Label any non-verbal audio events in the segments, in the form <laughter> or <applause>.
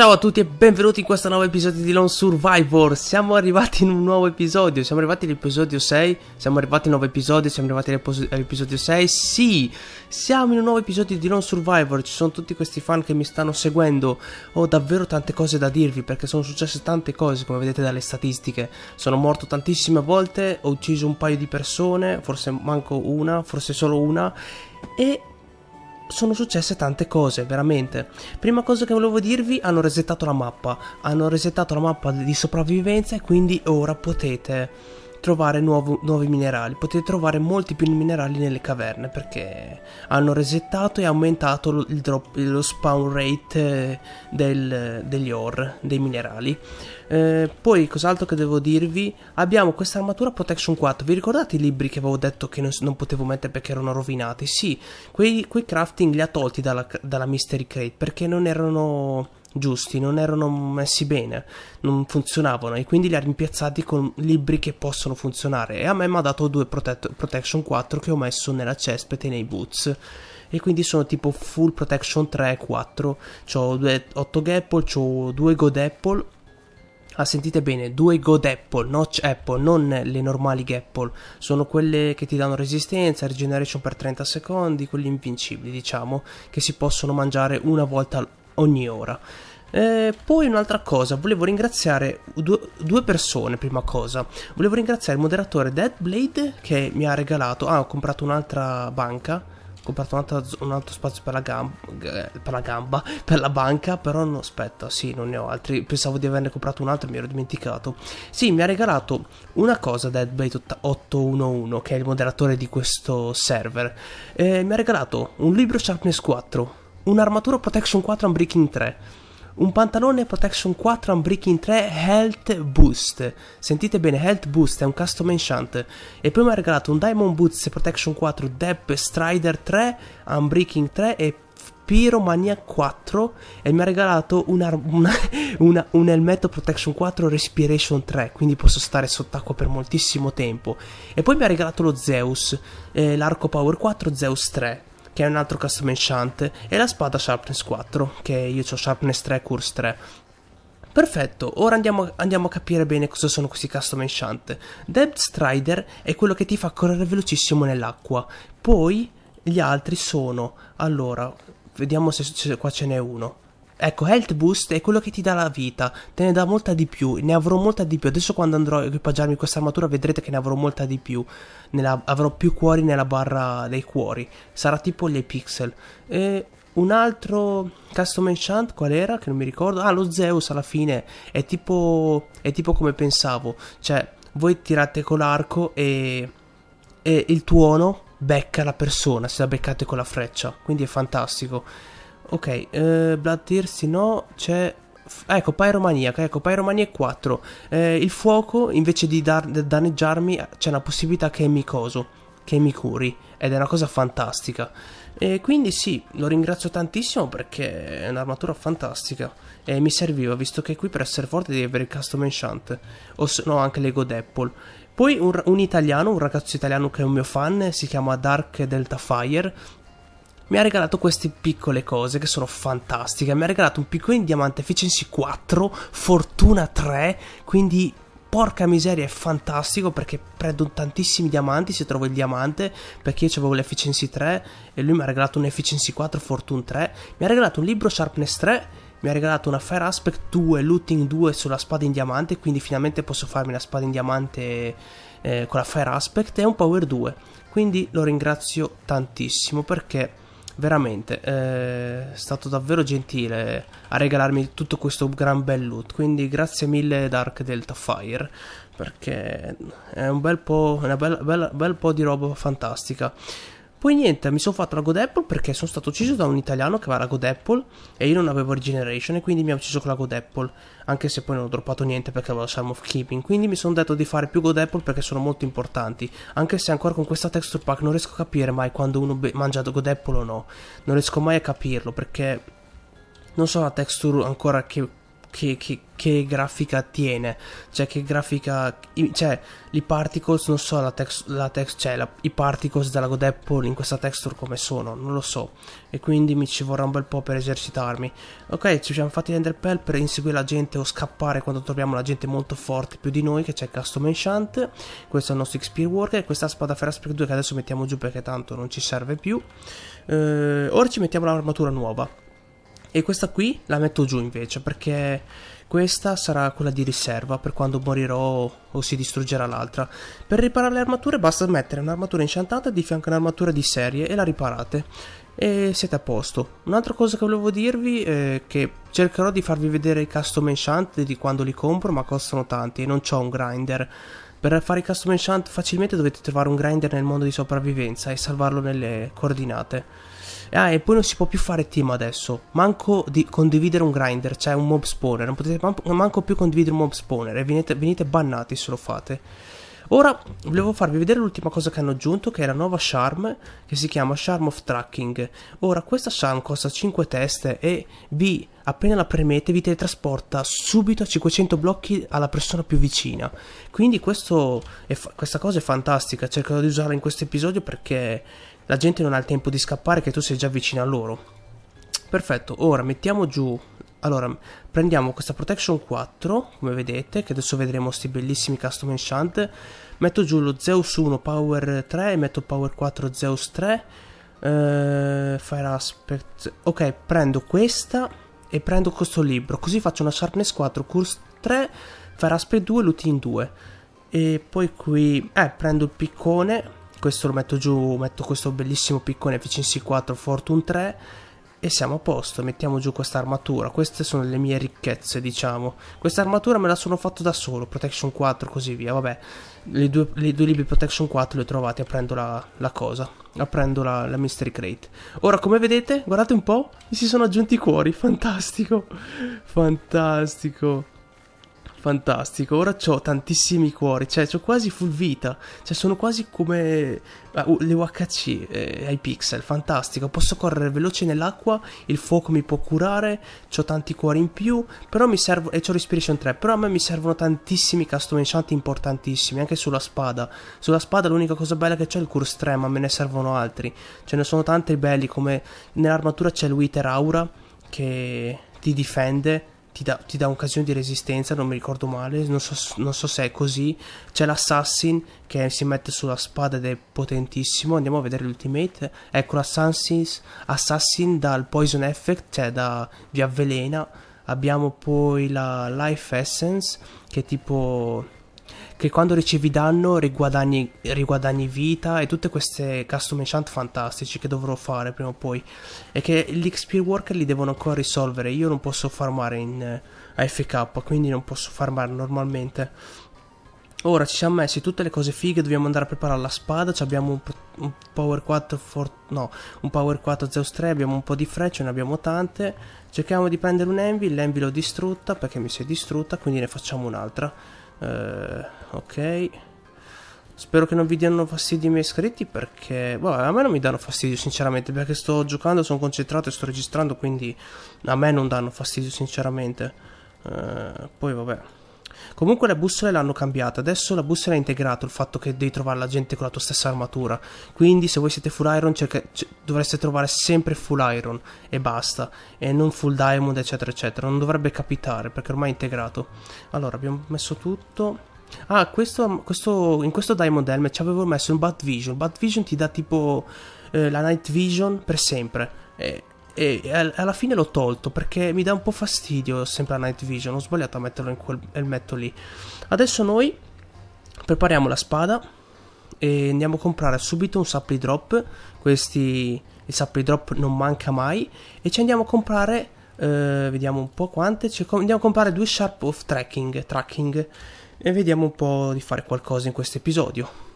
Ciao a tutti e benvenuti in questo nuovo episodio di Lone Survivor Siamo arrivati in un nuovo episodio, siamo arrivati all'episodio 6 Siamo arrivati al nuovo episodio, siamo arrivati all'episodio 6 Sì, siamo in un nuovo episodio di Lone Survivor Ci sono tutti questi fan che mi stanno seguendo Ho davvero tante cose da dirvi perché sono successe tante cose come vedete dalle statistiche Sono morto tantissime volte, ho ucciso un paio di persone Forse manco una, forse solo una e sono successe tante cose, veramente. Prima cosa che volevo dirvi, hanno resettato la mappa, hanno resettato la mappa di sopravvivenza e quindi ora potete trovare nuovo, nuovi minerali, potete trovare molti più minerali nelle caverne perché hanno resettato e aumentato lo, drop, lo spawn rate eh, del, degli ore, dei minerali. Eh, poi cos'altro che devo dirvi? Abbiamo questa armatura Protection 4, vi ricordate i libri che avevo detto che non, non potevo mettere perché erano rovinati? Sì, quei, quei crafting li ha tolti dalla, dalla Mystery Crate perché non erano giusti, non erano messi bene, non funzionavano e quindi li ha rimpiazzati con libri che possono funzionare e a me mi ha dato due prote Protection 4 che ho messo nella cespete e nei boots e quindi sono tipo full protection 3 e 4 ho 8 gapple, ho 2 god apple Ah, sentite bene, due God Apple, Notch Apple, non le normali Apple, sono quelle che ti danno resistenza, regeneration per 30 secondi, quelli invincibili, diciamo, che si possono mangiare una volta ogni ora. Eh, poi un'altra cosa, volevo ringraziare due, due, persone, prima cosa. Volevo ringraziare il moderatore Deadblade che mi ha regalato... Ah, ho comprato un'altra banca, ho comprato un altro, un altro spazio per la, gamba, per la gamba, <laughs> per la banca, però no, aspetta, sì, non ne ho altri. Pensavo di averne comprato un altro e mi ero dimenticato. Sì, mi ha regalato una cosa Deadblade 811, che è il moderatore di questo server. Eh, mi ha regalato un libro Sharpness 4 un'armatura Protection 4 unbreaking 3, un pantalone Protection 4 unbreaking 3 Health Boost. Sentite bene, Health Boost è un custom enchant. E poi mi ha regalato un Diamond Boots Protection 4 Dep Strider 3, Unbreaking 3 e Pyromania 4 e mi ha regalato una, <laughs> una, una, un elmetto Protection 4 Respiration 3, quindi posso stare sott'acqua per moltissimo tempo. E poi mi ha regalato lo Zeus, eh, l'arco Power 4 Zeus 3 che è un altro custom enchant, e la spada sharpness 4, che io ho sharpness 3 curse 3. Perfetto, ora andiamo, andiamo, a capire bene cosa sono questi custom enchant. Depth Strider è quello che ti fa correre velocissimo nell'acqua, poi gli altri sono, allora, vediamo se, se qua ce n'è uno. Ecco, Health Boost è quello che ti dà la vita, te ne dà molta di più, ne avrò molta di più. Adesso quando andrò a equipaggiarmi questa armatura vedrete che ne avrò molta di più. Nella, avrò più cuori nella barra dei cuori, sarà tipo gli pixel. E un altro custom enchant qual era? Che non mi ricordo. Ah, lo Zeus alla fine è tipo, è tipo come pensavo, cioè voi tirate con l'arco e, e il tuono becca la persona se la beccate con la freccia, quindi è fantastico. Ok, eh, Blood Tears no, c'è... Ecco, Pyromaniaca, ecco, Pyromaniac 4. Eh, il fuoco, invece di danneggiarmi, c'è una possibilità che mi coso, che mi curi. Ed è una cosa fantastica. E quindi sì, lo ringrazio tantissimo perché è un'armatura fantastica. E mi serviva, visto che qui per essere forte devi avere il custom enchant. O se no anche l'ego d'Apple. Poi un, un, italiano, un ragazzo italiano che è un mio fan, si chiama Dark Delta Fire, mi ha regalato queste piccole cose che sono fantastiche. Mi ha regalato un piccolino diamante efficiency 4, fortuna 3, quindi porca miseria è fantastico perché prendo tantissimi diamanti se trovo il diamante perché io avevo l'efficiency 3 e lui mi ha regalato un efficiency 4 fortuna 3 mi ha regalato un libro sharpness 3 mi ha regalato una Fire Aspect 2, Looting 2 sulla spada in diamante, quindi finalmente posso farmi la spada in diamante eh, con la Fire Aspect e un Power 2. Quindi lo ringrazio tantissimo perché veramente eh, è stato davvero gentile a regalarmi tutto questo gran bel loot quindi grazie mille Dark Delta Fire perché è un bel po', una bella, bella, bel po' di roba fantastica poi niente, mi sono fatto la God Apple perché sono stato ucciso da un italiano che aveva la God Apple e io non avevo Regeneration e quindi mi ha ucciso con la God Apple, anche se poi non ho droppato niente perché avevo la Salm of Keeping, quindi mi sono detto di fare più God Apple perché sono molto importanti, anche se ancora con questa texture pack non riesco a capire mai quando uno mangia God Apple o no, non riesco mai a capirlo perché non so la texture ancora che che, che, che, grafica tiene, cioè che grafica, cioè i particles, non so la texture. la cioè la, i particles della God Apple in questa texture come sono, non lo so, e quindi mi ci vorrà un bel po' per esercitarmi. Ok, ci siamo fatti render per inseguire la gente o scappare quando troviamo la gente molto forte più di noi, che c'è Custom Enchant, questo è il nostro Spear Worker, questa spada Ferra 2 che adesso mettiamo giù perché tanto non ci serve più. Eh, ora ci mettiamo l'armatura nuova e questa qui la metto giù invece perché questa sarà quella di riserva per quando morirò o si distruggerà l'altra. Per riparare le armature basta mettere un'armatura incantata di fianco a un'armatura di serie e la riparate. E siete a posto. Un'altra cosa che volevo dirvi è che cercherò di farvi vedere i custom enchant di quando li compro ma costano tanti e non ho un grinder. Per fare i custom enchant facilmente dovete trovare un grinder nel mondo di sopravvivenza e salvarlo nelle coordinate. Ah, e poi non si può più fare team adesso. Manco di condividere un grinder, cioè un mob spawner. Non potete manco più condividere un mob spawner. E venite, venite bannati se lo fate. Ora volevo farvi vedere l'ultima cosa che hanno aggiunto che è la nuova charm che si chiama Charm of Tracking. Ora questa charm costa 5 teste e vi appena la premete vi teletrasporta subito a 500 blocchi alla persona più vicina. Quindi questa cosa è fantastica, cercherò di usarla in questo episodio perché la gente non ha il tempo di scappare che tu sei già vicino a loro. Perfetto, ora mettiamo giù... Allora, prendiamo questa Protection 4, come vedete, che adesso vedremo sti bellissimi custom enchant. Metto giù lo Zeus 1 Power 3 e metto Power 4 Zeus 3. Uh, eh, fire Aspect... Ok, prendo questa e prendo questo libro. Così faccio una Sharpness 4, Curse 3, Fire Aspect 2, Lutin 2. E poi qui... Eh, prendo il piccone questo lo metto giù, metto questo bellissimo piccone efficiency 4 fortune 3 e siamo a posto, mettiamo giù questa armatura, queste sono le mie ricchezze diciamo, questa armatura me la sono fatta da solo, protection 4 così via, vabbè, le due, le due libri protection 4 le ho trovate aprendo la, la cosa, aprendo la, la mystery crate, ora come vedete, guardate un po', mi si sono aggiunti i cuori, <laughs> fantastico, fantastico, Fantastico, ora ho tantissimi cuori, cioè ho quasi full vita, cioè sono quasi come uh, le UHC eh, ai pixel, fantastico, posso correre veloce nell'acqua, il fuoco mi può curare, ho tanti cuori in più, però mi servono, e ho Respiration 3, però a me mi servono tantissimi custom enchant importantissimi, anche sulla spada, sulla spada l'unica cosa bella che c'è è il curse 3, ma me ne servono altri, ce ne sono tanti belli, come nell'armatura c'è il Wither Aura, che ti difende ti dà, ti dà occasione di resistenza, non mi ricordo male, non so, non so se è così. C'è l'assassin che si mette sulla spada ed è potentissimo, andiamo a vedere l'ultimate. Ecco l'assassin, assassin dal poison effect, cioè da, vi avvelena. Abbiamo poi la life essence che tipo che quando ricevi danno riguadagni, riguadagni vita e tutte queste custom enchant fantastici che dovrò fare prima o poi e che gli XP worker li devono ancora risolvere io non posso farmare in eh, AFK quindi non posso farmare normalmente Ora ci siamo messi tutte le cose fighe, dobbiamo andare a preparare la spada, abbiamo un, un, power 4 for, no, un power 4 Zeus 3, abbiamo un po' di frecce, ne abbiamo tante. Cerchiamo di prendere un Envy, l'Envy l'ho distrutta perché mi si è distrutta, quindi ne facciamo un'altra. Eh, ok. Spero che non vi diano fastidio i miei iscritti perché... Vabbè, boh, a me non mi danno fastidio sinceramente perché sto giocando, sono concentrato e sto registrando quindi a me non danno fastidio sinceramente. Eh, poi vabbè. Comunque le bussole l'hanno cambiata, adesso la bussola è integrata il fatto che devi trovare la gente con la tua stessa armatura, quindi se voi siete full iron cerca... dovreste trovare sempre full iron e basta, e non full diamond eccetera eccetera, non dovrebbe capitare perché ormai è integrato. Allora abbiamo messo tutto... Ah, questo, questo, in questo Diamond Helmet ci avevo messo il Bad Vision. Bad Vision ti dà tipo eh, la Night Vision per sempre. Eh, e alla fine l'ho tolto perché mi dà un po' fastidio sempre la night vision, ho sbagliato a metterlo in quel elmetto lì. Adesso noi prepariamo la spada e andiamo a comprare subito un sapli drop, questi il sapli drop non manca mai e ci andiamo a comprare eh, vediamo un po' quante, ci andiamo a comprare due sharp of tracking, tracking e vediamo un po' di fare qualcosa in questo episodio.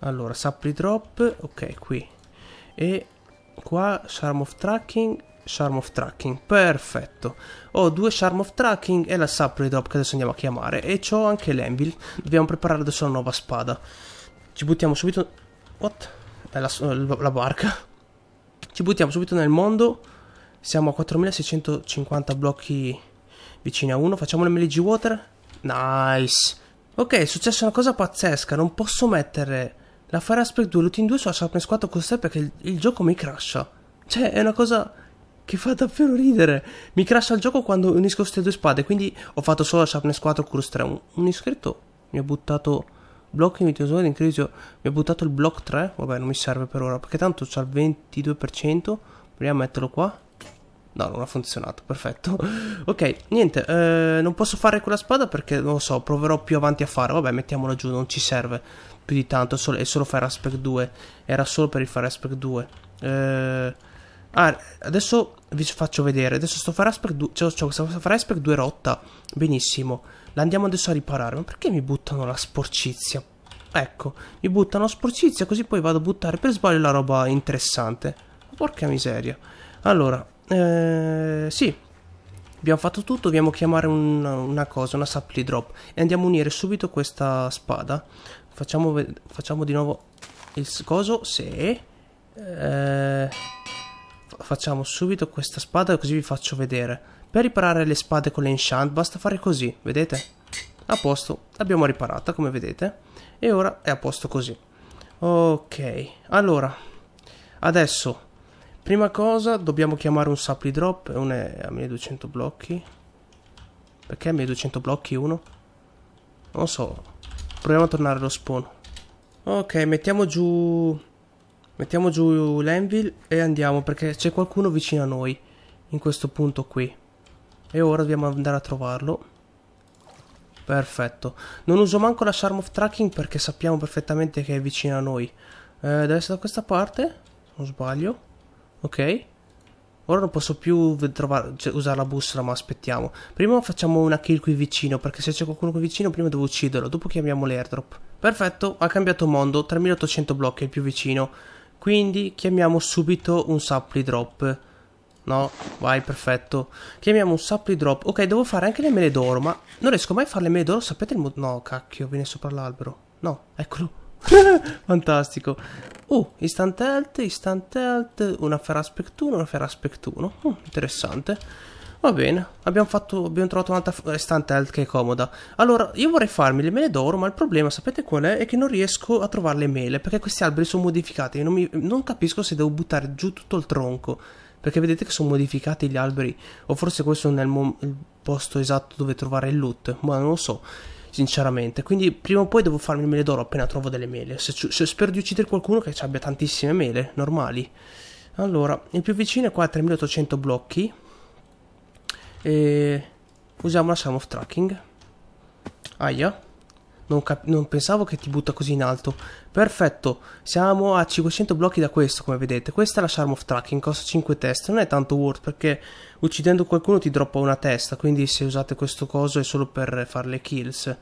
Allora, sapli drop, ok, qui e qua Charm of Tracking Charm of Tracking, perfetto. Ho due Charm of Tracking e la Drop che adesso andiamo a chiamare. E ho anche l'Envil. Dobbiamo preparare adesso la nuova spada. Ci buttiamo subito... What? È la, eh, la, la barca. Ci buttiamo subito nel mondo. Siamo a 4650 blocchi vicini a uno. Facciamo l'MLG Water. Nice. Ok, è successa una cosa pazzesca. Non posso mettere la Fire Aspect 2 l'Utin 2 sono mescolato con sé perché il, il gioco mi crasha. Cioè, è una cosa che fa davvero ridere. Mi crasha il gioco quando unisco queste due spade, quindi ho fatto solo la Sharpness 4 Curse 3. Un, un iscritto mi ha buttato blocco in meteosone incredibile, mi ha buttato il block 3, vabbè non mi serve per ora, perché tanto c'ha il 22%, proviamo a metterlo qua. No, non ha funzionato, perfetto. <laughs> ok, niente, eh, non posso fare quella spada perché non lo so, proverò più avanti a fare. Vabbè, mettiamola giù, non ci serve più di tanto, è solo, è solo Fire Aspect 2, era solo per il Fire Aspect 2. Eh, ah, adesso vi faccio vedere, adesso sto Fire Aspect 2, cioè, cioè, sto Fire Aspect 2 rotta, benissimo, L'andiamo adesso a riparare, ma perché mi buttano la sporcizia? Ecco, mi buttano la sporcizia così poi vado a buttare per sbaglio la roba interessante. Porca miseria. Allora, eh, sì, Abbiamo fatto tutto, dobbiamo chiamare un, una cosa, una supply drop. E andiamo a unire subito questa spada. Facciamo, facciamo di nuovo il coso, se... Eh, facciamo subito questa spada così vi faccio vedere. Per riparare le spade con l'enchant basta fare così, vedete? A posto, l'abbiamo riparata come vedete. E ora è a posto così. Ok, allora... Adesso Prima cosa dobbiamo chiamare un supply drop e un è a 1200 blocchi. Perché a 1200 blocchi uno? Non so. Proviamo a tornare allo spawn. Ok, mettiamo giù... Mettiamo giù l'envil e andiamo perché c'è qualcuno vicino a noi. In questo punto qui. E ora dobbiamo andare a trovarlo. Perfetto. Non uso manco la Charm of Tracking perché sappiamo perfettamente che è vicino a noi. Eh, deve essere da questa parte, se non sbaglio. Ok. Ora non posso più trovare, cioè, usare la bussola, ma aspettiamo. Prima facciamo una kill qui vicino, perché se c'è qualcuno qui vicino prima devo ucciderlo. Dopo chiamiamo l'airdrop. Perfetto, ha cambiato mondo. 3800 blocchi è il più vicino. Quindi chiamiamo subito un supply drop. No, vai, perfetto. Chiamiamo un supply drop. Ok, devo fare anche le mele d'oro, ma non riesco mai a fare le mele d'oro. Sapete il modo? No, cacchio, viene sopra l'albero. No, eccolo. <laughs> Fantastico. Oh, instant health, istant health, una ferraspect 1, una ferraspect 1. Oh, uh, interessante. Va bene, abbiamo, fatto, abbiamo trovato un'altra eh, instant health che è comoda. Allora, io vorrei farmi le mele d'oro, ma il problema, sapete qual è? È che non riesco a trovare le mele, perché questi alberi sono modificati. Non, mi, non capisco se devo buttare giù tutto il tronco perché vedete che sono modificati gli alberi o forse questo non è il, il, posto esatto dove trovare il loot ma non lo so sinceramente. Quindi prima o poi devo farmi il mele d'oro appena trovo delle mele. Se, se spero di uccidere qualcuno che abbia tantissime mele, normali. Allora, il più vicino è qua a 3800 blocchi. E... Usiamo la Sam of Tracking. Aia. Non, cap- non, pensavo che ti butta così in alto. Perfetto, siamo a 500 blocchi da questo, come vedete. Questa è la Charm of Tracking, costa 5 teste. Non è tanto worth perché uccidendo qualcuno ti droppa una testa. Quindi se usate questo coso è solo per fare le kills.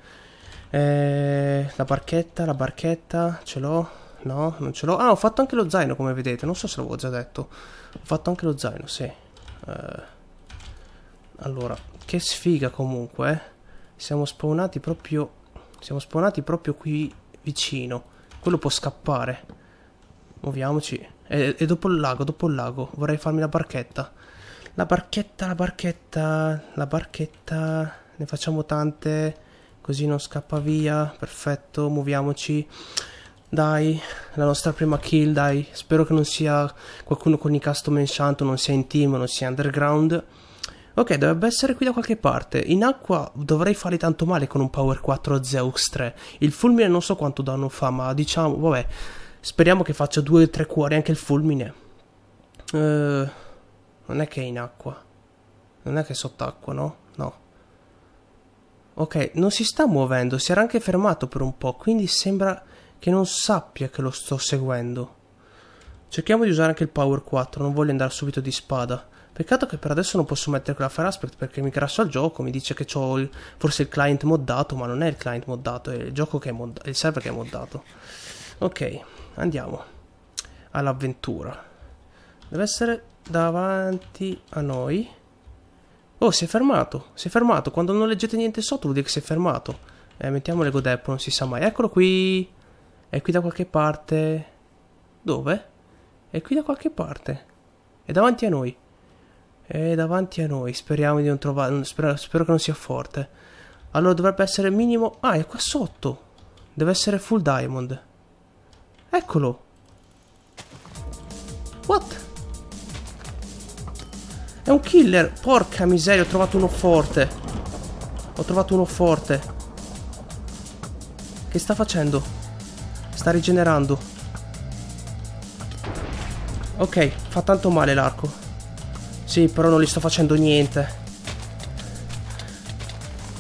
Eh, la barchetta, la barchetta, ce l'ho. No, non ce l'ho. Ah, ho fatto anche lo zaino, come vedete. Non so se l'avevo già detto. Ho fatto anche lo zaino, sì. Eh, allora, che sfiga comunque. Eh. Siamo spawnati proprio siamo spawnati proprio qui vicino. Quello può scappare. Muoviamoci. E, e dopo il lago, dopo il lago. Vorrei farmi la barchetta. La barchetta, la barchetta, la barchetta. Ne facciamo tante. Così non scappa via. Perfetto, muoviamoci. Dai, la nostra prima kill, dai. Spero che non sia qualcuno con i custom enchanto, non sia in team, non sia underground. Ok, dovrebbe essere qui da qualche parte. In acqua dovrei fare tanto male con un Power 4 Zeus 3. Il fulmine non so quanto danno fa, ma diciamo, vabbè. Speriamo che faccia due o tre cuori anche il fulmine. Uh, non è che è in acqua. Non è che è sott'acqua, no? No. Ok, non si sta muovendo, si era anche fermato per un po', quindi sembra che non sappia che lo sto seguendo. Cerchiamo di usare anche il Power 4, non voglio andare subito di spada. Peccato che per adesso non posso mettere quella Fire Aspect perché mi crassa il gioco, mi dice che ho forse il client moddato, ma non è il client moddato, è il gioco che è moddato, è il server che è moddato. Ok, andiamo all'avventura. Deve essere davanti a noi. Oh, si è fermato, si è fermato. Quando non leggete niente sotto vuol dire che si è fermato. Eh, mettiamo l'ego deppo, non si sa mai. Eccolo qui. È qui da qualche parte. Dove? È qui da qualche parte. È davanti a noi. È davanti a noi. Speriamo di non trovare. Spero, spero che non sia forte. Allora dovrebbe essere minimo. Ah, è qua sotto. Deve essere full diamond. Eccolo. What? È un killer. Porca miseria, ho trovato uno forte. Ho trovato uno forte. Che sta facendo? Sta rigenerando. Ok, fa tanto male l'arco. Sì, però non gli sto facendo niente.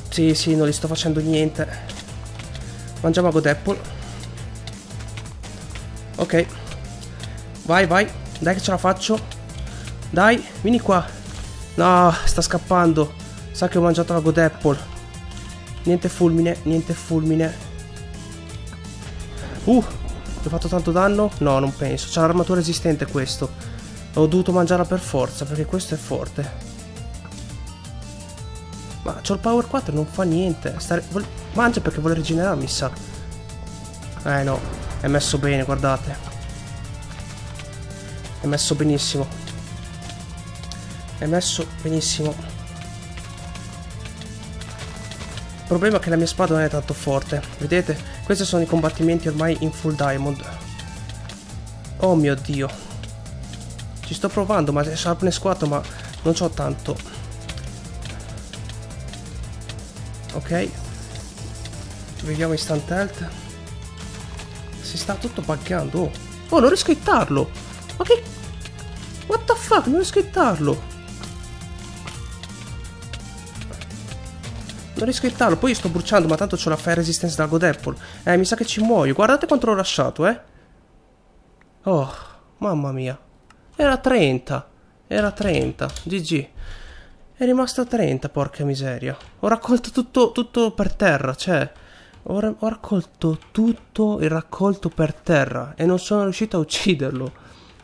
Sì, sì, non gli sto facendo niente. Mangiamo a God Apple. Ok. Vai, vai. Dai che ce la faccio. Dai, vieni qua. No, sta scappando. Sa che ho mangiato la God Apple. Niente fulmine, niente fulmine. Uh, ho fatto tanto danno? No, non penso. C'è l'armatura esistente questo. Ho dovuto mangiarla per forza perché questo è forte. Ma c'ho il power 4 non fa niente. Stare... Vuole... Mangia perché vuole rigenerarmi sa. Eh no, è messo bene, guardate. È messo benissimo. È messo benissimo. Il problema è che la mia spada non è tanto forte. Vedete? Questi sono i combattimenti ormai in full diamond. Oh mio dio. Ci sto provando, ma è sharpness 4, ma non ho tanto. Ok. Vediamo instant health. Si sta tutto buggando. Oh. oh, non riesco a hittarlo. Ma che... What the fuck? Non riesco a hittarlo. Non riesco a hittarlo. Poi sto bruciando, ma tanto c'ho la fire resistance da God Apple. Eh, mi sa che ci muoio. Guardate quanto l'ho lasciato, eh. Oh, mamma mia. Era 30. Era 30. GG. È rimasta 30, porca miseria. Ho raccolto tutto, tutto per terra, cioè... Ho, ho raccolto tutto il raccolto per terra e non sono riuscito a ucciderlo.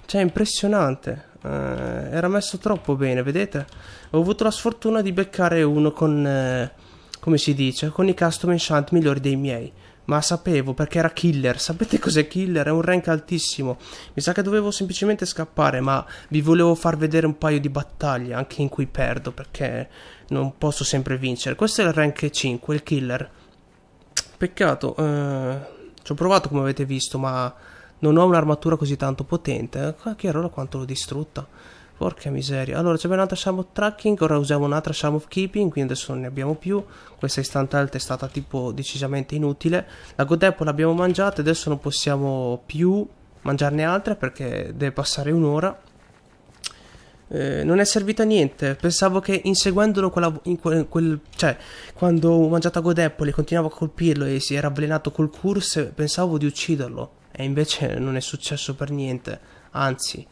Cioè, impressionante. Eh, era messo troppo bene, vedete? Ho avuto la sfortuna di beccare uno con... Eh, come si dice? Con i custom enchant migliori dei miei ma sapevo perché era killer. Sapete cos'è killer? È un rank altissimo. Mi sa che dovevo semplicemente scappare, ma vi volevo far vedere un paio di battaglie, anche in cui perdo, perché non posso sempre vincere. Questo è il rank 5, il killer. Peccato, eh, ci ho provato come avete visto, ma non ho un'armatura così tanto potente. Eh, che ero quanto l'ho distrutta. Porca miseria. Allora, c'è un'altra Sham of Tracking, ora usiamo un'altra Sham of Keeping, quindi adesso non ne abbiamo più. Questa istante alta è stata tipo decisamente inutile. La God Apple l'abbiamo mangiata, adesso non possiamo più mangiarne altre perché deve passare un'ora. Eh, non è servita a niente. Pensavo che inseguendolo quella, in quel, quel, cioè, quando ho mangiato God Apple e continuavo a colpirlo e si era avvelenato col curse, pensavo di ucciderlo. E invece non è successo per niente. Anzi,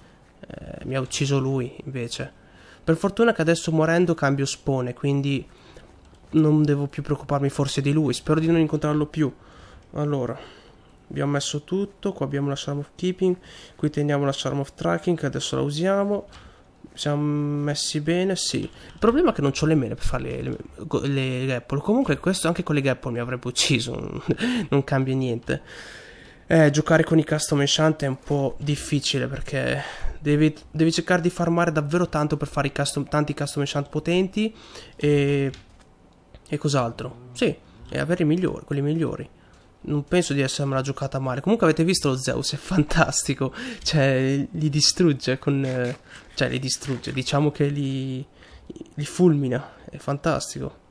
eh, mi ha ucciso lui invece. Per fortuna che adesso morendo cambio spone, quindi non devo più preoccuparmi forse di lui, spero di non incontrarlo più. Allora, abbiamo messo tutto, qua abbiamo la Charm of Keeping, qui teniamo la Charm of Tracking che adesso la usiamo. Siamo messi bene, sì. Il problema è che non ho le mele per fare le, le, le Apple. Comunque questo anche con le Apple mi avrebbe ucciso, <laughs> non cambia niente. Eh, giocare con i custom enchant è un po' difficile perché devi, devi cercare di farmare davvero tanto per fare custom, tanti custom enchant potenti e, e cos'altro. Sì, e avere i migliori, quelli migliori. Non penso di essermela giocata male. Comunque avete visto lo Zeus, è <laughs> fantastico. Cioè, li distrugge con... cioè, li distrugge, diciamo che li, li fulmina. È fantastico.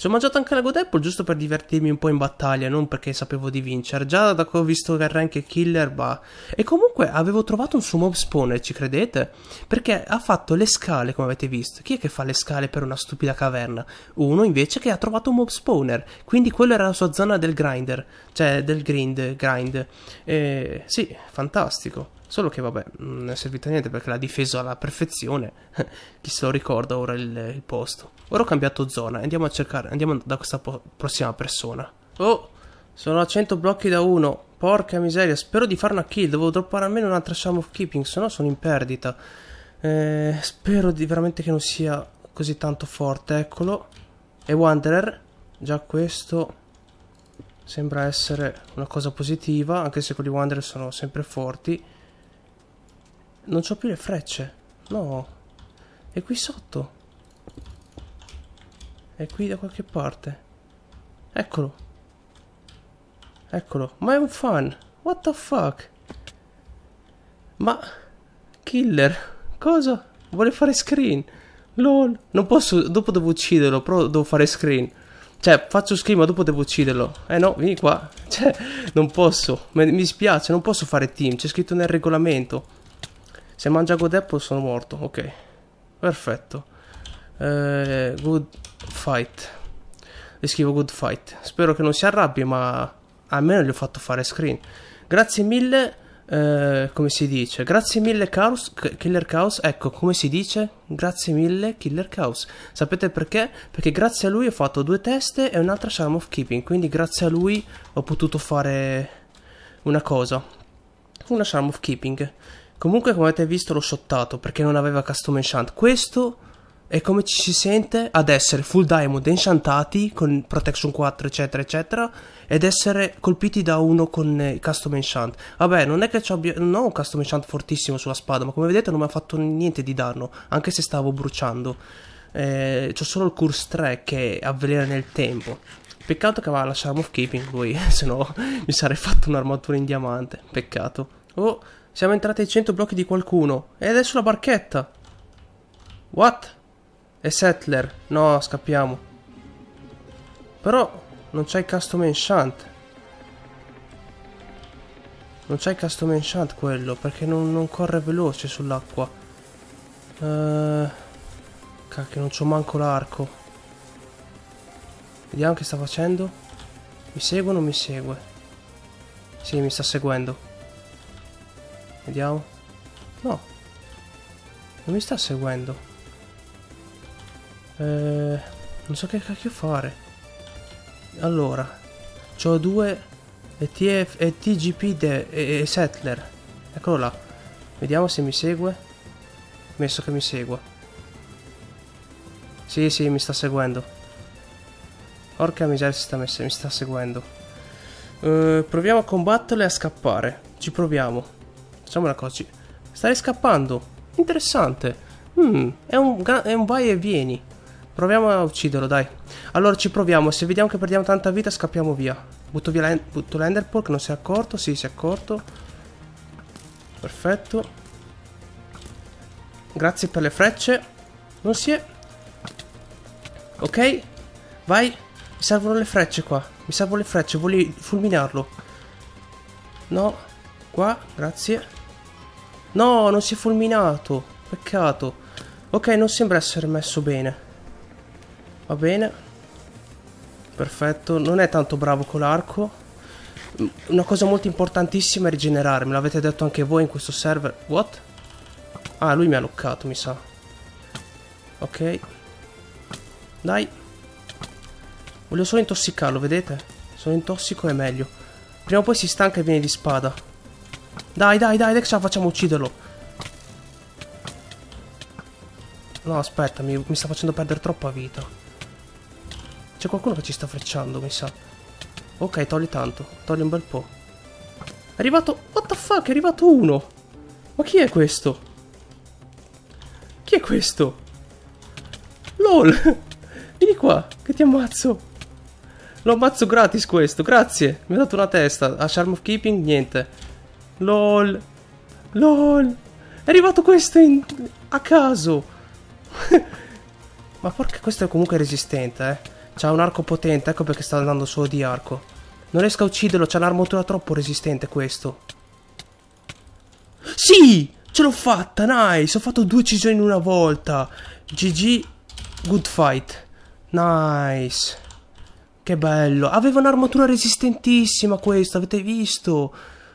Sono mangiato anche la God Apple giusto per divertirmi un po' in battaglia, non perché sapevo di vincere. Già da che ho visto che il rank è killer, bah. E comunque avevo trovato un suo mob spawner, ci credete? Perché ha fatto le scale, come avete visto. Chi è che fa le scale per una stupida caverna? Uno invece che ha trovato un mob spawner. Quindi quella era la sua zona del grinder. Cioè, del grind, grind. E, sì, fantastico. Solo che vabbè, non è servito a niente perché l'ha difeso alla perfezione. <laughs> Chi se lo ricorda ora il, il posto. Ora ho cambiato zona. Andiamo a cercare. Andiamo da questa prossima persona. Oh, sono a 100 blocchi da uno. Porca miseria, spero di fare una kill. Devo droppare almeno un'altra Sham of Keeping, se no sono in perdita. Eh, spero di, veramente che non sia così tanto forte. Eccolo. E Wanderer. Già questo sembra essere una cosa positiva, anche se quelli Wanderer sono sempre forti. Non ho più le frecce. No. E qui sotto. È qui da qualche parte. Eccolo. Eccolo. Ma è un fan. What the fuck? Ma... Killer. Cosa? Vuole fare screen. LOL. Non posso... Dopo devo ucciderlo, però devo fare screen. Cioè, faccio screen, ma dopo devo ucciderlo. Eh no, vieni qua. <laughs> Cioè, non posso. Mi, mi spiace, non posso fare team. C'è scritto nel regolamento. Se mangia Godapple sono morto. Ok. Perfetto. Eh, good fight. Le scrivo good fight. Spero che non si arrabbi, ma almeno gli ho fatto fare screen. Grazie mille. Eh, come si dice? Grazie mille, Chaos, Killer Chaos. Ecco, come si dice? Grazie mille, Killer Chaos. Sapete perché? Perché grazie a lui ho fatto due teste e un'altra Charm of Keeping. Quindi, grazie a lui ho potuto fare una cosa. Una Charm of Keeping. Comunque, come avete visto, l'ho shottato perché non aveva Custom Enchant. Questo e come ci si sente ad essere full diamond enchantati con protection 4 eccetera eccetera ed essere colpiti da uno con eh, custom enchant vabbè non è che non ho un custom enchant fortissimo sulla spada ma come vedete non mi ha fatto niente di danno anche se stavo bruciando eh, c'ho solo il curse 3 che avvelena nel tempo peccato che aveva la charm of keeping lui <laughs> se no mi sarei fatto un'armatura in diamante peccato oh siamo entrati ai 100 blocchi di qualcuno e adesso la barchetta what? E Settler. No, scappiamo. Però non c'è il custom enchant. Non c'è il custom enchant quello, perché non, non corre veloce sull'acqua. Uh, cacchio, non c'ho manco l'arco. Vediamo che sta facendo. Mi segue o non mi segue? Sì, mi sta seguendo. Vediamo. No. Non mi sta seguendo. Eh, non so che cacchio fare. Allora, ho due ETF e TGP de, e, e Settler. Eccolo là. Vediamo se mi segue. Messo che mi segua. Sì, sì, mi sta seguendo. Porca miseria, si sta messa, mi sta seguendo. Uh, proviamo a combatterle e a scappare. Ci proviamo. Facciamo una cosa. Stai scappando. Interessante. Mm, è, un, è un vai e vieni. Proviamo a ucciderlo, dai. Allora ci proviamo. Se vediamo che perdiamo tanta vita, scappiamo via. Butto via l'enderpole che non si è accorto. Sì, si è accorto. Perfetto. Grazie per le frecce. Non si è... Ok. Vai. Mi servono le frecce qua. Mi servono le frecce. Voglio fulminarlo. No. Qua. Grazie. No, non si è fulminato. Peccato. Ok, non sembra essere messo bene. Va bene. Perfetto. Non è tanto bravo con l'arco. Una cosa molto importantissima è rigenerare. Me l'avete detto anche voi in questo server. What? Ah, lui mi ha loccato, mi sa. Ok. Dai. Voglio solo intossicarlo, vedete? Sono intossico è meglio. Prima o poi si stanca e viene di spada. Dai, dai, dai, adesso facciamo ucciderlo. No, aspetta, mi, mi sta facendo perdere troppa vita. C'è qualcuno che ci sta frecciando, mi sa. Ok, togli tanto. Togli un bel po'. È arrivato... What the fuck? È arrivato uno! Ma chi è questo? Chi è questo? LOL! <laughs> Vieni qua, che ti ammazzo! Lo ammazzo gratis questo, grazie! Mi ha dato una testa. A Charm of Keeping, niente. LOL! LOL! È arrivato questo in... a caso! <laughs> Ma porca, questo è comunque resistente, eh. C'ha un arco potente, ecco perché sta andando solo di arco. Non riesco a ucciderlo, c'ha un'armatura troppo resistente questo. Sì! Ce l'ho fatta, nice! Ho fatto due uccisioni in una volta. GG, good fight. Nice. Che bello. Aveva un'armatura resistentissima questo, avete visto?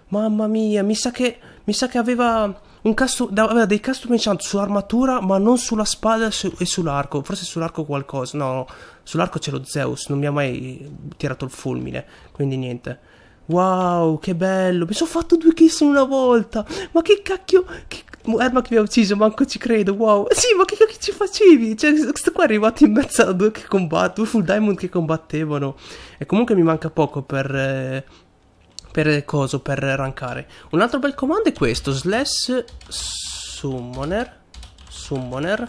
Mamma mia, mi sa che... Mi sa che aveva un custom, aveva dei custom enchant sull'armatura, ma non sulla spada su, e sull'arco. Forse sull'arco qualcosa. No, sull'arco c'è lo Zeus, non mi ha mai tirato il fulmine. Quindi niente. Wow, che bello! Mi sono fatto due kiss in una volta! Ma che cacchio! Che... Erma che mi ha ucciso, manco ci credo, wow! Sì, ma che cacchio ci facevi? Cioè, sto qua è arrivato in mezzo a due che combattono, due full diamond che combattevano. E comunque mi manca poco per... Eh per coso, per rankare. Un altro bel comando è questo, slash summoner, summoner,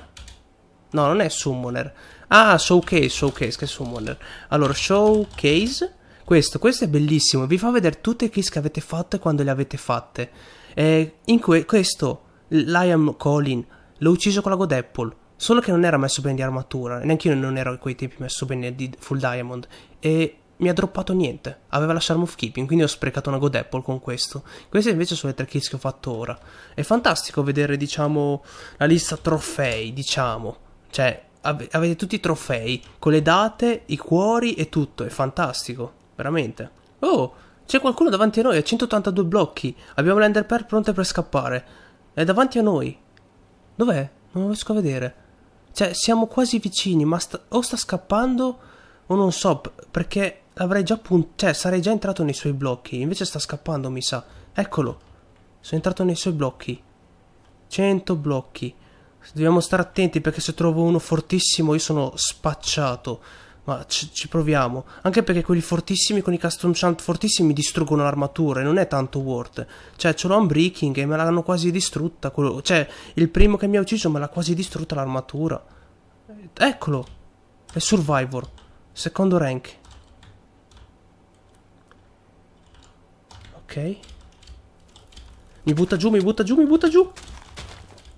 no non è summoner, ah showcase, showcase che è summoner. Allora showcase, questo, questo è bellissimo, vi fa vedere tutte le case che avete fatto e quando le avete fatte. Eh, in que questo, Liam Colin, l'ho ucciso con la God Apple. Solo che non era messo bene di armatura, neanche io non ero a quei tempi messo bene di Full Diamond. E mi ha droppato niente. Aveva la Charm of Keeping, quindi ho sprecato una God Apple con questo. Queste invece sono le tre kills che ho fatto ora. È fantastico vedere, diciamo, la lista trofei, diciamo. Cioè, ave avete tutti i trofei, con le date, i cuori e tutto. È fantastico, veramente. Oh, c'è qualcuno davanti a noi, a 182 blocchi. Abbiamo le Ender Pearl pronte per scappare. È davanti a noi. Dov'è? Non lo riesco a vedere. Cioè, siamo quasi vicini, ma sta o sta scappando... O non so, perché avrei già punt... Cioè, sarei già entrato nei suoi blocchi. Invece sta scappando, mi sa. Eccolo. Sono entrato nei suoi blocchi. 100 blocchi. Dobbiamo stare attenti perché se trovo uno fortissimo io sono spacciato. Ma ci proviamo. Anche perché quelli fortissimi con i custom shunt fortissimi distruggono l'armatura e non è tanto worth. Cioè, ce l'ho un breaking e me l'hanno quasi distrutta. Quello... Cioè, il primo che mi ha ucciso me l'ha quasi distrutta l'armatura. Eccolo. È Survivor. Secondo rank. Ok. Mi butta giù, mi butta giù, mi butta giù.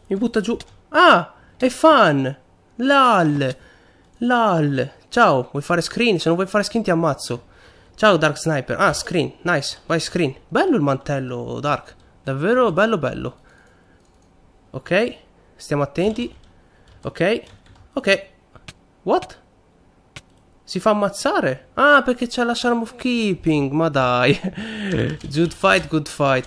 Mi butta giù. Ah, è fan. Lal. Lal. Ciao, vuoi fare screen? Se non vuoi fare screen ti ammazzo. Ciao Dark Sniper. Ah, screen. Nice. Vai screen. Bello il mantello, Dark. Davvero bello bello. Ok. Stiamo attenti. Ok. Ok. What? Si fa ammazzare? Ah, perché c'è la Charm of Keeping, ma dai. <laughs> good fight, good fight.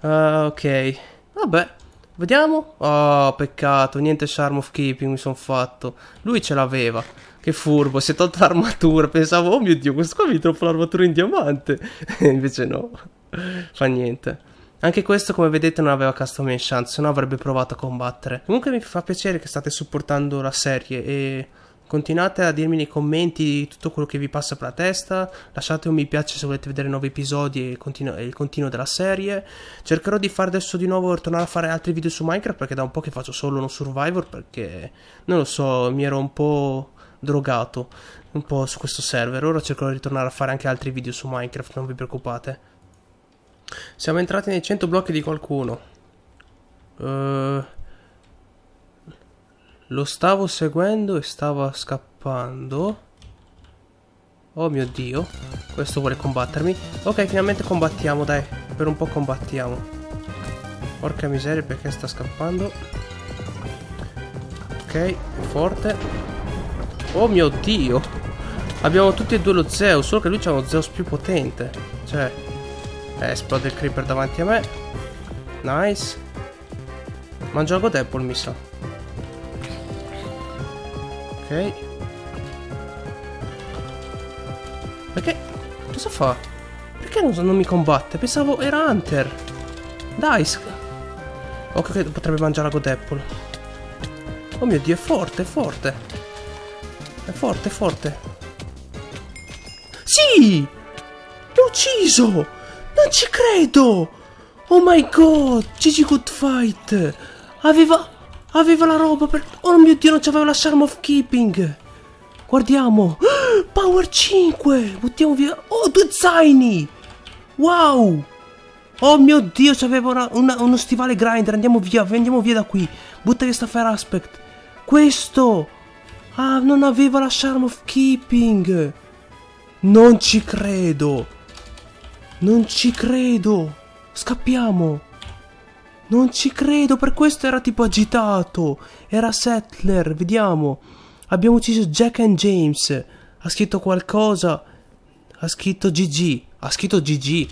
Uh, ok. Vabbè, vediamo. Oh, peccato, niente Charm of Keeping mi sono fatto. Lui ce l'aveva. Che furbo, si è tolto l'armatura. Pensavo, oh mio Dio, questo qua mi troppo l'armatura in diamante. <laughs> Invece no, fa niente. Anche questo, come vedete, non aveva custom customization, se no avrebbe provato a combattere. Comunque mi fa piacere che state supportando la serie e Continuate a dirmi nei commenti tutto quello che vi passa per la testa, lasciate un mi piace se volete vedere nuovi episodi e il, continuo, e il continuo della serie. Cercherò di fare adesso di nuovo, tornare a fare altri video su Minecraft perché da un po' che faccio solo uno survivor perché, non lo so, mi ero un po' drogato un po' su questo server. Ora cercherò di tornare a fare anche altri video su Minecraft, non vi preoccupate. Siamo entrati nei 100 blocchi di qualcuno. Ehm... Uh... Lo stavo seguendo e stava scappando. Oh mio dio. Questo vuole combattermi. Ok, finalmente combattiamo, dai. Per un po' combattiamo. Porca miseria, perché sta scappando? Ok, forte. Oh mio dio. Abbiamo tutti e due lo Zeus, solo che lui c'ha uno Zeus più potente. Cioè... Eh, esplode il creeper davanti a me. Nice. Mangia Godapple, mi sa. Perché? Cosa fa? Perché non, non mi combatte? Pensavo era Hunter. Dai. Ok, ok, potrebbe mangiare la God Apple. Oh mio dio, è forte, è forte. È forte, è forte. Sì! L'ho ucciso! Non ci credo! Oh my god! GG Good Fight! Aveva... Aveva la roba per... Oh mio Dio, non c'aveva la Charm of Keeping! Guardiamo! <gasps> Power 5! Buttiamo via... Oh, due zaini! Wow! Oh mio Dio, c'aveva una, uno stivale grinder! Andiamo via, andiamo via da qui! Butta via sta fair aspect! Questo! Ah, non aveva la Charm of Keeping! Non ci credo! Non ci credo! Scappiamo! Non ci credo, per questo era tipo agitato. Era Settler, vediamo. Abbiamo ucciso Jack and James. Ha scritto qualcosa. Ha scritto GG. Ha scritto GG.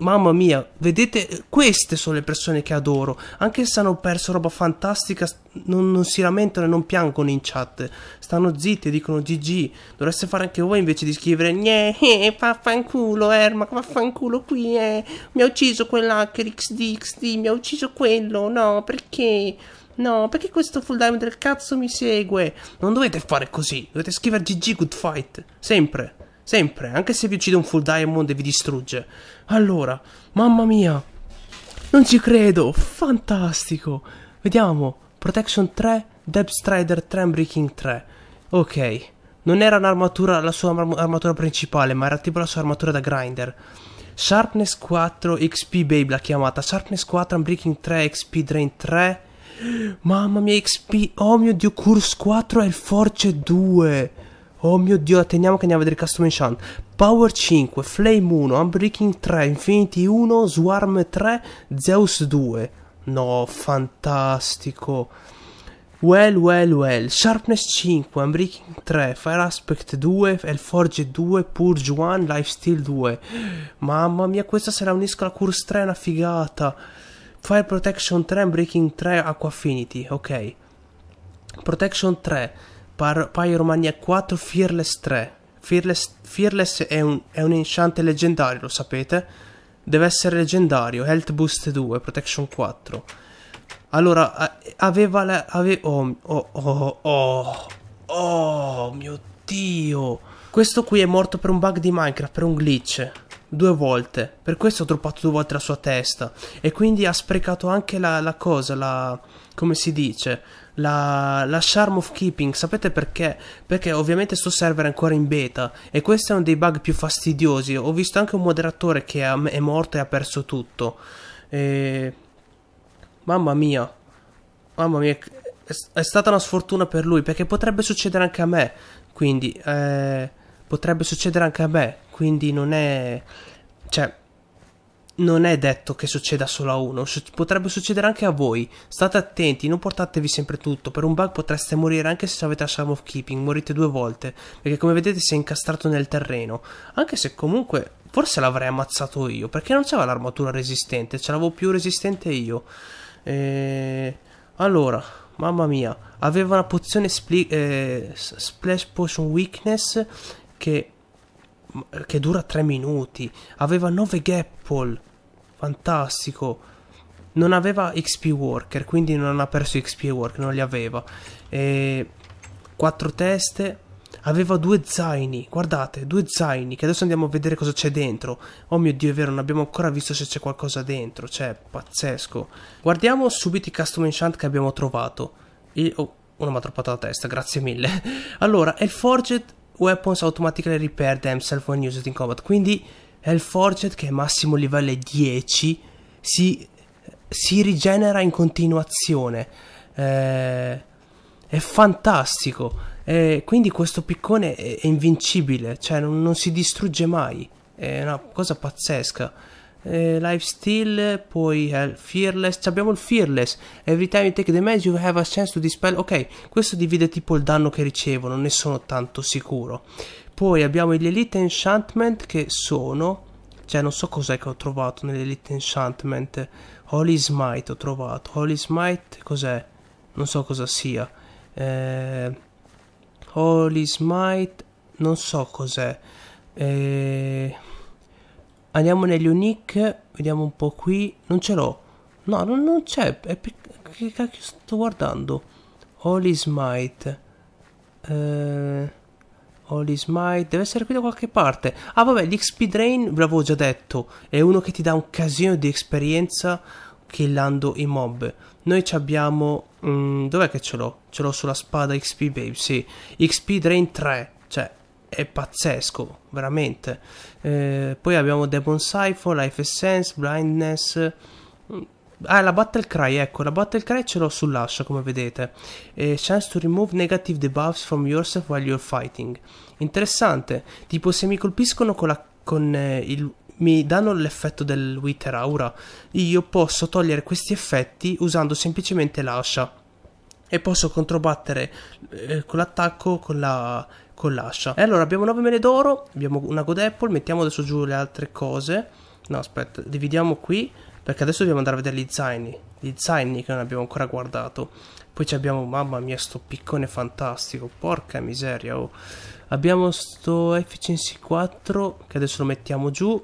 Mamma mia, vedete, queste sono le persone che adoro. Anche se hanno perso roba fantastica, non, non si lamentano e non piangono in chat. Stanno zitte, dicono GG. Dovreste fare anche voi invece di scrivere Gne, eh, eh, vaffanculo Erma, vaffanculo qui, eh. Mi ha ucciso quell'hacker XD, XD, mi ha ucciso quello, no, perché... No, perché questo full diamond del cazzo mi segue? Non dovete fare così, dovete scrivere GG good fight, sempre. Sempre, anche se vi uccide un full diamond e vi distrugge. Allora, mamma mia. Non ci credo, fantastico. Vediamo, protection 3, depth strider 3, breaking 3. Ok, non era un'armatura la sua armatura principale, ma era tipo la sua armatura da grinder. Sharpness 4 XP Babe l'ha chiamata. Sharpness 4 Unbreaking 3 XP Drain 3. Mamma mia, XP. Oh mio dio, Curse 4 e Forge 2. Oh mio dio, atteniamo che andiamo a vedere Custom Enchant. Power 5, Flame 1, Unbreaking 3, Infinity 1, Swarm 3, Zeus 2. No, fantastico. Well, well, well. Sharpness 5, Unbreaking 3, Fire Aspect 2, Elforge 2, Purge 1, Lifesteal 2. Mamma mia, questa sarà uniscola Curse 3, una figata. Fire Protection 3, Unbreaking 3, Aqua Affinity, ok. Protection 3, Pyro Pyromania 4 Fearless 3. Fearless, Fearless è, un, è un enchant leggendario, lo sapete. Deve essere leggendario. Health Boost 2, Protection 4. Allora, aveva la... Ave, oh, oh, oh, oh, oh, mio Dio. Questo qui è morto per un bug di Minecraft, per un glitch. Due volte. Per questo ho droppato due volte la sua testa. E quindi ha sprecato anche la, la cosa, la... Come si dice? la, la Charm of Keeping, sapete perché? Perché ovviamente sto server è ancora in beta e questo è uno dei bug più fastidiosi. Ho visto anche un moderatore che è morto e ha perso tutto. E... Mamma mia, mamma mia, è stata una sfortuna per lui perché potrebbe succedere anche a me. Quindi, eh, potrebbe succedere anche a me. Quindi non è... Cioè, non è detto che succeda solo a uno, potrebbe succedere anche a voi. State attenti, non portatevi sempre tutto. Per un bug potreste morire anche se avete la Asham of Keeping, morite due volte, perché come vedete si è incastrato nel terreno. Anche se comunque forse l'avrei ammazzato io, perché non c'era l'armatura resistente, ce l'avevo più resistente io. E... Eh, allora, mamma mia, aveva una pozione eh, Splash Potion Weakness che che dura 3 minuti, aveva 9 Gapple fantastico. Non aveva XP Worker, quindi non ha perso XP Worker, non li aveva. E... Quattro teste. Aveva due zaini, guardate, due zaini, che adesso andiamo a vedere cosa c'è dentro. Oh mio Dio, è vero, non abbiamo ancora visto se c'è qualcosa dentro, cioè, pazzesco. Guardiamo subito i custom enchant che abbiamo trovato. Il... Oh, uno mi ha troppato la testa, grazie mille. <laughs> allora, è il Forged Weapons Automatically Repair Themselves When Used in Combat, quindi Hellforged, che è massimo livello 10, si, si rigenera in continuazione. Eh, è fantastico. Eh, quindi questo piccone è, è invincibile, cioè non, non, si distrugge mai. È una cosa pazzesca. Eh, lifesteal, poi eh, Fearless. Abbiamo il Fearless. Every time you take damage, you have a chance to dispel. Ok, questo divide tipo il danno che ricevo, non ne sono tanto sicuro. Poi abbiamo gli Elite Enchantment che sono... Cioè non so cos'è che ho trovato nell'Elite Enchantment. Holy Smite ho trovato. Holy Smite cos'è? Non so cosa sia. Eh, Holy Smite non so cos'è. Eh, andiamo negli unique. Vediamo un po' qui. Non ce l'ho. No, non, non c'è. Che cacchio sto guardando? Holy Smite. Eh... Holy Smite, deve essere qui da qualche parte. Ah vabbè, l'XP Drain, ve l'avevo già detto, è uno che ti dà un casino di esperienza killando i mob. Noi abbiamo... Mm, dov'è che ce l'ho? Ce l'ho sulla spada XP Babe, sì. XP Drain 3, cioè è pazzesco, veramente. Eh, poi abbiamo Demon Cypher, Life Essence, Blindness... Ah, la Battle Cry, ecco, la Battle Cry ce l'ho sull'ascia, come vedete. Eh, chance to remove negative debuffs from yourself while you're fighting. Interessante. Tipo, se mi colpiscono con, la, con eh, il... mi danno l'effetto del Wither Aura, io posso togliere questi effetti usando semplicemente l'ascia. E posso controbattere eh, con l'attacco con la con l'ascia. E allora abbiamo 9 mele d'oro, abbiamo una god apple, mettiamo adesso giù le altre cose. No, aspetta, dividiamo qui perché adesso dobbiamo andare a vedere gli zaini. Gli zaini che non abbiamo ancora guardato. Poi abbiamo, mamma mia, sto piccone fantastico. Porca miseria, oh. Abbiamo sto efficiency 4 che adesso lo mettiamo giù.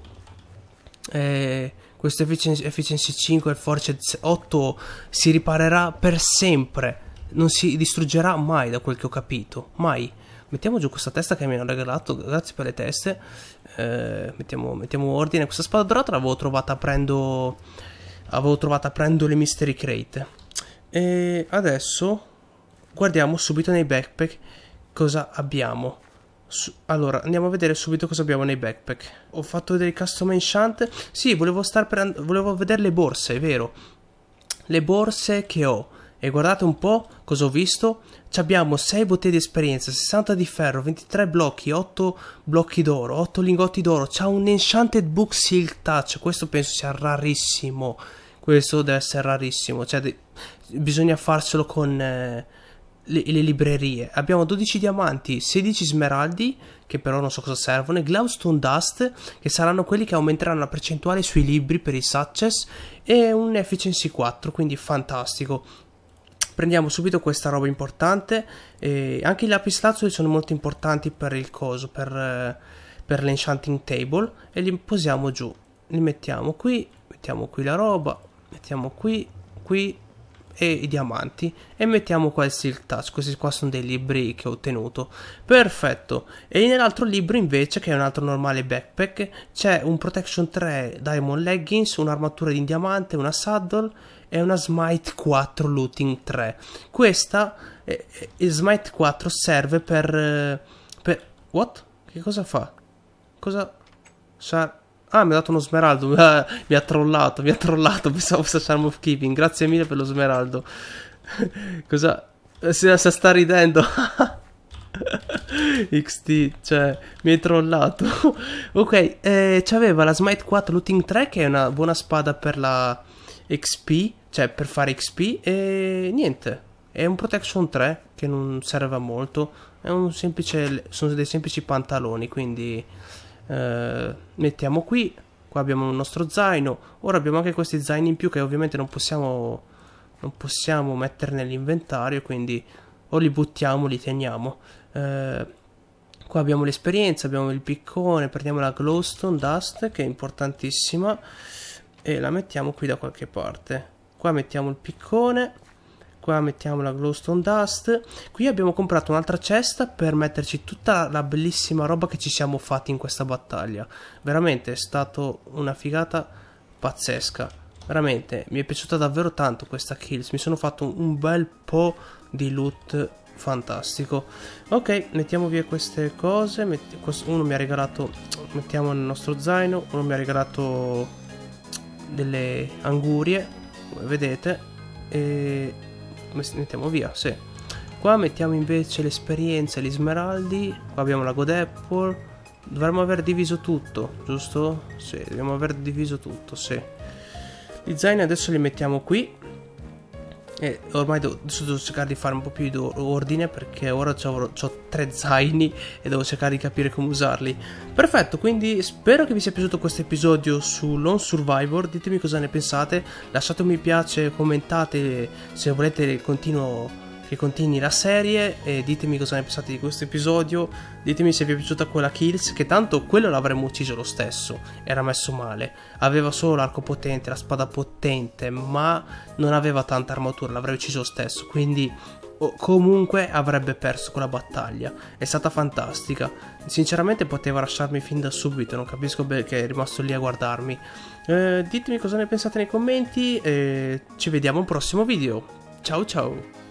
E questo efficiency, efficiency 5 e force 8 si riparerà per sempre. Non si distruggerà mai da quel che ho capito. Mai. Mettiamo giù questa testa che mi hanno regalato, grazie per le teste eh, mettiamo, mettiamo, ordine. Questa spada dorata l'avevo trovata aprendo. Avevo trovata aprendo le mystery crate. E adesso guardiamo subito nei backpack cosa abbiamo. Su allora, andiamo a vedere subito cosa abbiamo nei backpack. Ho fatto vedere il custom enchant. Sì, volevo, volevo vedere le borse, è vero. Le borse che ho. E guardate un po' cosa ho visto. Ci abbiamo 6 bottiglie di esperienza, 60 di ferro, 23 blocchi, 8 blocchi d'oro, 8 lingotti d'oro. C'ha un Enchanted Book Silk Touch. Questo penso sia rarissimo. Questo deve essere rarissimo. Cioè, bisogna farselo con eh, le, le, librerie. Abbiamo 12 diamanti, 16 smeraldi, che però non so cosa servono, e Glowstone Dust, che saranno quelli che aumenteranno la percentuale sui libri per i success, e un Efficiency 4, quindi fantastico prendiamo subito questa roba importante e anche i lapislazzuli sono molto importanti per il coso per, eh, per l'enchanting table e li posiamo giù li mettiamo qui mettiamo qui la roba mettiamo qui qui e i diamanti e mettiamo qua il silk touch questi qua sono dei libri che ho ottenuto perfetto e nell'altro libro invece che è un altro normale backpack c'è un protection 3 diamond leggings un'armatura di diamante una saddle è una Smite 4 Looting 3. Questa, eh, eh, Smite 4, serve per, eh, per... What? Che cosa fa? Cosa... Sar... Ah, mi ha dato uno smeraldo, mi <laughs> ha, mi ha trollato, mi ha trollato, pensavo fosse Charm of Keeping, grazie mille per lo smeraldo. <laughs> cosa... Eh, si, si sta ridendo. <laughs> XT, cioè, mi hai trollato. ok, eh, c'aveva la Smite 4 Looting 3 che è una buona spada per la XP, cioè per fare XP e niente. È un protection 3 che non serve a molto, È un semplice, sono dei semplici pantaloni, quindi eh, mettiamo qui, qua abbiamo il nostro zaino, ora abbiamo anche questi zaini in più che ovviamente non possiamo, non possiamo mettere nell'inventario, quindi o li buttiamo o li teniamo. Eh, qua abbiamo l'esperienza, abbiamo il piccone, prendiamo la glowstone dust che è importantissima e la mettiamo qui da qualche parte qua mettiamo il piccone qua mettiamo la glowstone dust qui abbiamo comprato un'altra cesta per metterci tutta la bellissima roba che ci siamo fatti in questa battaglia veramente è stata una figata pazzesca veramente mi è piaciuta davvero tanto questa kills mi sono fatto un bel po' di loot fantastico ok mettiamo via queste cose uno mi ha regalato mettiamo nel nostro zaino uno mi ha regalato delle angurie, come vedete, e mettiamo via, sì. Qua mettiamo invece l'esperienza e gli smeraldi, qua abbiamo la God Apple, dovremmo aver diviso tutto, giusto? Sì, dobbiamo aver diviso tutto, sì. Gli zaini adesso li mettiamo qui, e ormai devo, devo, cercare di fare un po' più di ordine perché ora ho, tre zaini e devo cercare di capire come usarli. Perfetto, quindi spero che vi sia piaciuto questo episodio su Lone Survivor. Ditemi cosa ne pensate, lasciate un mi piace, commentate se volete continuo che continui la serie e ditemi cosa ne pensate di questo episodio, ditemi se vi è piaciuta quella Kills, che tanto quello l'avremmo ucciso lo stesso, era messo male, aveva solo l'arco potente, la spada potente, ma non aveva tanta armatura, l'avrei ucciso lo stesso, quindi comunque avrebbe perso quella battaglia. È stata fantastica. Sinceramente poteva lasciarmi fin da subito, non capisco perché è rimasto lì a guardarmi. Eh, ditemi cosa ne pensate nei commenti e ci vediamo a un prossimo video. Ciao ciao!